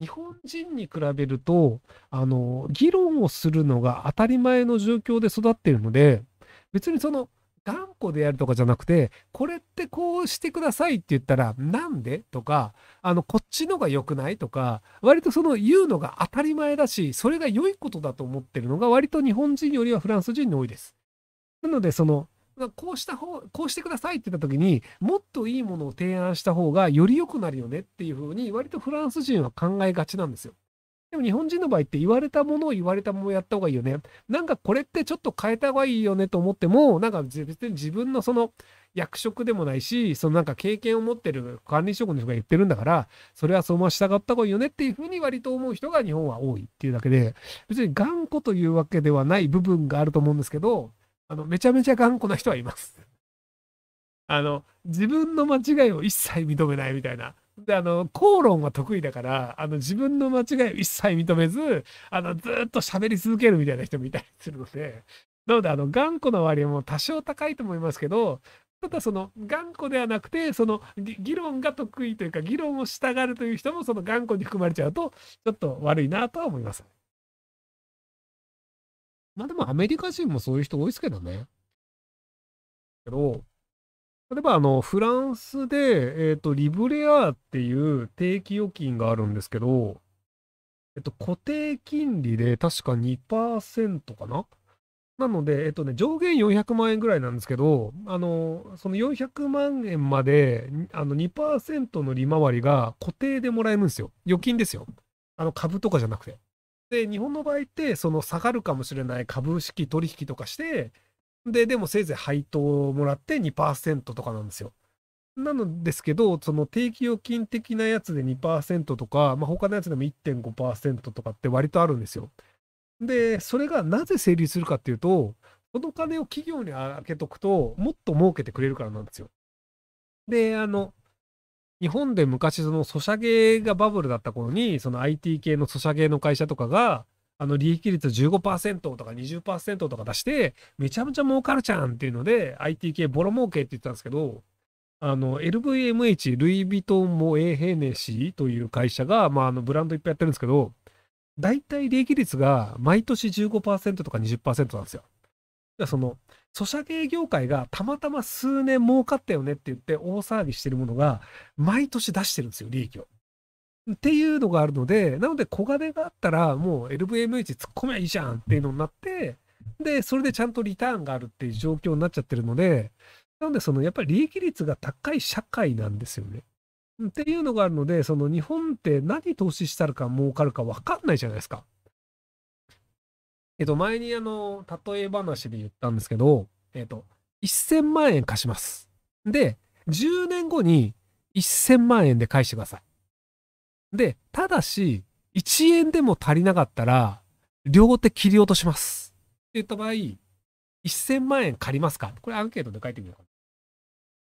日本人に比べると、あの、議論をするのが当たり前の状況で育っているので、別にその、頑固でやるとかじゃなくて、これってこうしてくださいって言ったら、なんでとか、あの、こっちのが良くないとか、割とその言うのが当たり前だし、それが良いことだと思ってるのが、割と日本人よりはフランス人に多いです。なので、その、こうした方、こうしてくださいって言った時に、もっといいものを提案した方がより良くなるよねっていう風に、割とフランス人は考えがちなんですよ。でも日本人の場合って言われたものを言われたものをやった方がいいよね。なんかこれってちょっと変えた方がいいよねと思っても、なんか別に自分のその役職でもないし、そのなんか経験を持ってる管理職の人が言ってるんだから、それはそのまま従った方がいいよねっていうふうに割と思う人が日本は多いっていうだけで、別に頑固というわけではない部分があると思うんですけど、あの、めちゃめちゃ頑固な人はいます。あの、自分の間違いを一切認めないみたいな。で、あの、口論は得意だから、あの、自分の間違いを一切認めず、あの、ずっと喋り続けるみたいな人もいたりするので、なので、あの、頑固な割合も多少高いと思いますけど、ただその頑固ではなくて、その議論が得意というか、議論をしたがるという人も、その頑固に含まれちゃうと、ちょっと悪いなとは思います。まあでもアメリカ人もそういう人多いですけどね。けど、例えばあの、フランスで、えっ、と、リブレアーっていう定期預金があるんですけど、えっと、固定金利で確か2%かななので、えっとね、上限400万円ぐらいなんですけど、あの、その400万円まで、あの2%の利回りが固定でもらえるんですよ。預金ですよ。あの株とかじゃなくて。で、日本の場合って、その下がるかもしれない株式取引とかして、で、でもせいぜい配当をもらって2%とかなんですよ。なのですけど、その定期預金的なやつで2%とか、まあ、他のやつでも1.5%とかって割とあるんですよ。で、それがなぜ成立するかっていうと、その金を企業に開けとくと、もっと儲けてくれるからなんですよ。で、あの、日本で昔そのソシャゲがバブルだった頃に、その IT 系のソシャゲの会社とかが、あの利益率15%とか20%とか出して、めちゃめちゃ儲かるじゃんっていうので、IT 系ボロ儲けって言ったんですけど、あの、LVMH、ルイ・ヴィトン・モエ・ヘネシーという会社が、まあ、あの、ブランドいっぱいやってるんですけど、大体利益率が毎年15%とか20%なんですよ。その、ソシャゲ業界がたまたま数年儲かったよねって言って大騒ぎしてるものが、毎年出してるんですよ、利益を。っていうのがあるので、なので小金があったら、もう LVMH 突っ込めばいいじゃんっていうのになって、で、それでちゃんとリターンがあるっていう状況になっちゃってるので、なので、その、やっぱり利益率が高い社会なんですよね。っていうのがあるので、その日本って何投資したらか儲かるか分かんないじゃないですか。えっと、前にあの、例え話で言ったんですけど、えっと、1000万円貸します。で、10年後に1000万円で返してください。で、ただし、1円でも足りなかったら、両手切り落とします。って言った場合、1000万円借りますかこれアンケートで書いてみようか